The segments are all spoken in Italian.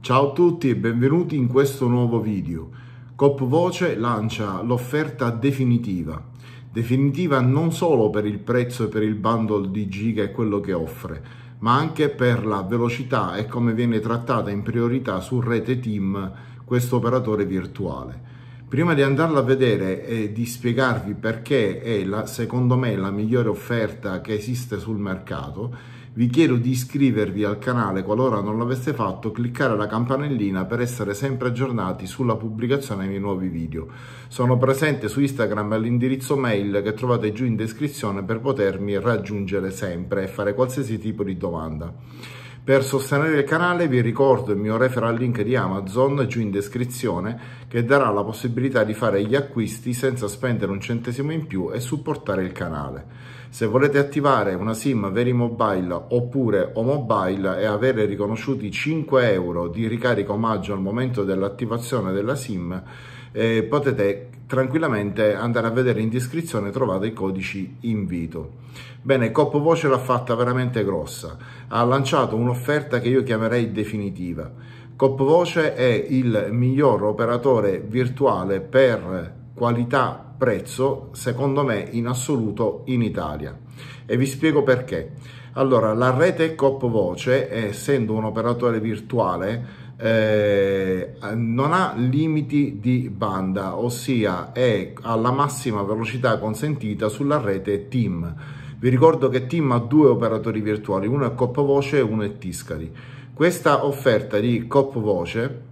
Ciao a tutti e benvenuti in questo nuovo video. Cop Voce lancia l'offerta definitiva. Definitiva non solo per il prezzo e per il bundle di giga e quello che offre, ma anche per la velocità e come viene trattata in priorità su rete team questo operatore virtuale. Prima di andarla a vedere e di spiegarvi perché è la, secondo me la migliore offerta che esiste sul mercato, vi chiedo di iscrivervi al canale qualora non l'aveste fatto, cliccare la campanellina per essere sempre aggiornati sulla pubblicazione dei nuovi video. Sono presente su Instagram all'indirizzo mail che trovate giù in descrizione per potermi raggiungere sempre e fare qualsiasi tipo di domanda. Per sostenere il canale vi ricordo il mio referral link di Amazon giù in descrizione che darà la possibilità di fare gli acquisti senza spendere un centesimo in più e supportare il canale. Se volete attivare una SIM Veri Mobile oppure O Mobile e avere riconosciuti 5 euro di ricarica omaggio al momento dell'attivazione della SIM, eh, potete tranquillamente andare a vedere in descrizione trovate i codici invito bene Coppo Voce l'ha fatta veramente grossa ha lanciato un'offerta che io chiamerei definitiva Coppo Voce è il miglior operatore virtuale per qualità prezzo secondo me in assoluto in Italia e vi spiego perché. Allora, la rete COP Voce, eh, essendo un operatore virtuale, eh, non ha limiti di banda, ossia è alla massima velocità consentita sulla rete TIM. Vi ricordo che TIM ha due operatori virtuali, uno è Coppa Voce e uno è Tiscali. Questa offerta di Coppa Voce,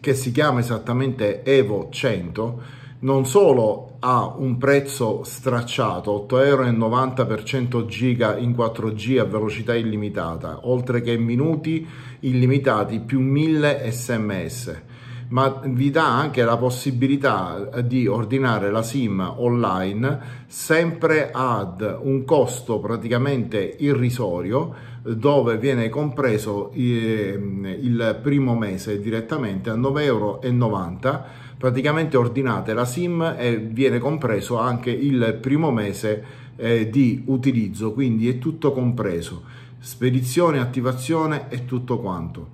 che si chiama esattamente Evo 100, non solo ha un prezzo stracciato, 8,90 euro per 100 giga in 4G a velocità illimitata, oltre che minuti illimitati più 1000 sms, ma vi dà anche la possibilità di ordinare la SIM online sempre ad un costo praticamente irrisorio dove viene compreso ehm, il primo mese direttamente a 9,90 euro praticamente ordinate la SIM e eh, viene compreso anche il primo mese eh, di utilizzo, quindi è tutto compreso, spedizione, attivazione e tutto quanto.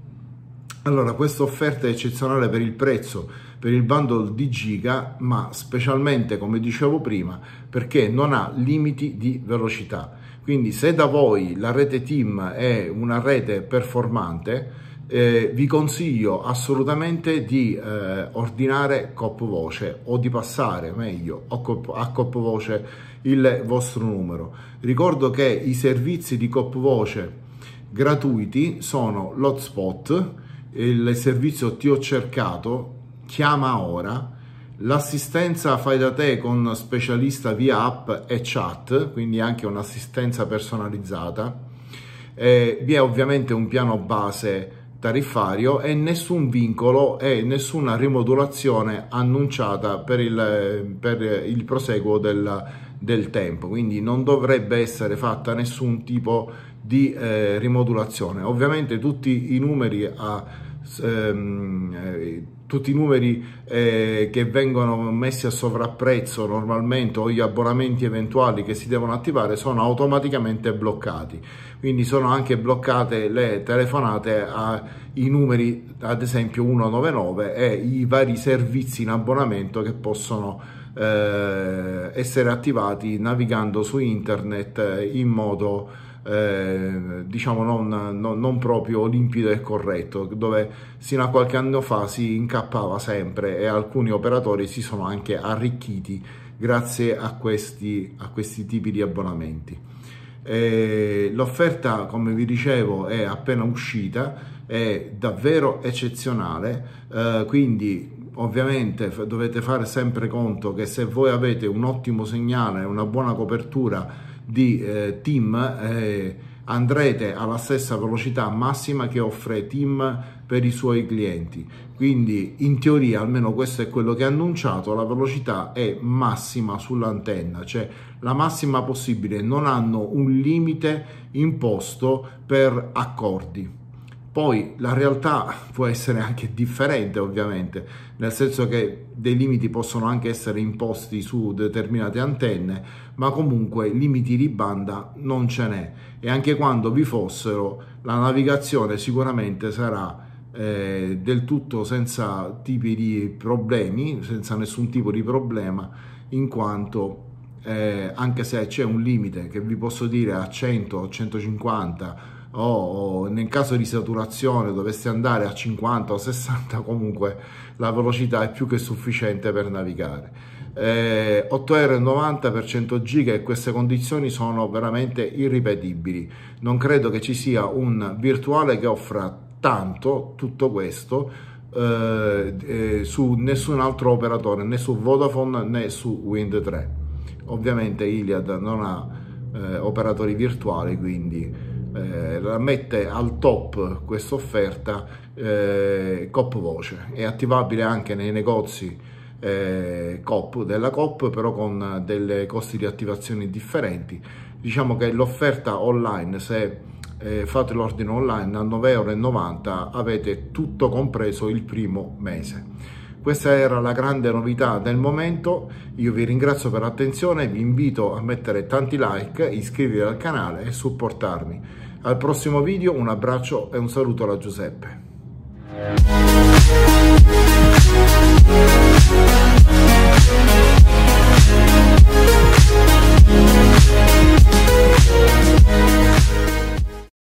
Allora, questa offerta è eccezionale per il prezzo, per il bundle di giga, ma specialmente, come dicevo prima, perché non ha limiti di velocità. Quindi se da voi la rete team è una rete performante, eh, vi consiglio assolutamente di eh, ordinare coppovoce o di passare meglio a, cop- a il vostro numero. Ricordo che i servizi di coppovoce gratuiti sono l'hotspot, il servizio ti ho cercato, chiama ora, l'assistenza fai da te con specialista via app e chat, quindi anche un'assistenza personalizzata. Eh, vi è ovviamente un piano base tariffario e nessun vincolo e nessuna rimodulazione annunciata per il, per il proseguo del, del, tempo quindi non dovrebbe essere fatta nessun tipo di eh, rimodulazione ovviamente tutti i numeri a ehm, eh, tutti i numeri eh, che vengono messi a sovrapprezzo normalmente o gli abbonamenti eventuali che si devono attivare sono automaticamente bloccati. Quindi sono anche bloccate le telefonate ai numeri, ad esempio 199 e i vari servizi in abbonamento che possono eh, essere attivati navigando su internet eh, in modo eh, diciamo non, non, non, proprio limpido e corretto, dove sino a qualche anno fa si incappava sempre e alcuni operatori si sono anche arricchiti grazie a questi, a questi tipi di abbonamenti. Eh, l'offerta, come vi dicevo, è appena uscita, è davvero eccezionale, eh, quindi ovviamente dovete fare sempre conto che se voi avete un ottimo segnale, una buona copertura di eh, Tim eh, andrete alla stessa velocità massima che offre team per i suoi clienti. Quindi in teoria, almeno questo è quello che ha annunciato, la velocità è massima sull'antenna, cioè la massima possibile, non hanno un limite imposto per accordi. Poi la realtà può essere anche differente ovviamente, nel senso che dei limiti possono anche essere imposti su determinate antenne, ma comunque limiti di banda non ce n'è e anche quando vi fossero la navigazione sicuramente sarà eh, del tutto senza tipi di problemi, senza nessun tipo di problema, in quanto eh, anche se c'è un limite che vi posso dire a 100 150 o nel caso di saturazione dovesse andare a 50 o 60 comunque la velocità è più che sufficiente per navigare eh, 8,90€ per 100 giga e queste condizioni sono veramente irripetibili non credo che ci sia un virtuale che offra tanto tutto questo eh, eh, su nessun altro operatore né su Vodafone né su Wind 3 ovviamente Iliad non ha eh, operatori virtuali quindi eh, mette al top questa offerta eh, COP Voce. È attivabile anche nei negozi eh, COP della COP, però con dei costi di attivazione differenti. Diciamo che l'offerta online, se eh, fate l'ordine online a 9,90 euro avete tutto compreso il primo mese. Questa era la grande novità del momento, io vi ringrazio per l'attenzione, vi invito a mettere tanti like, iscrivervi al canale e supportarmi. Al prossimo video un abbraccio e un saluto da Giuseppe.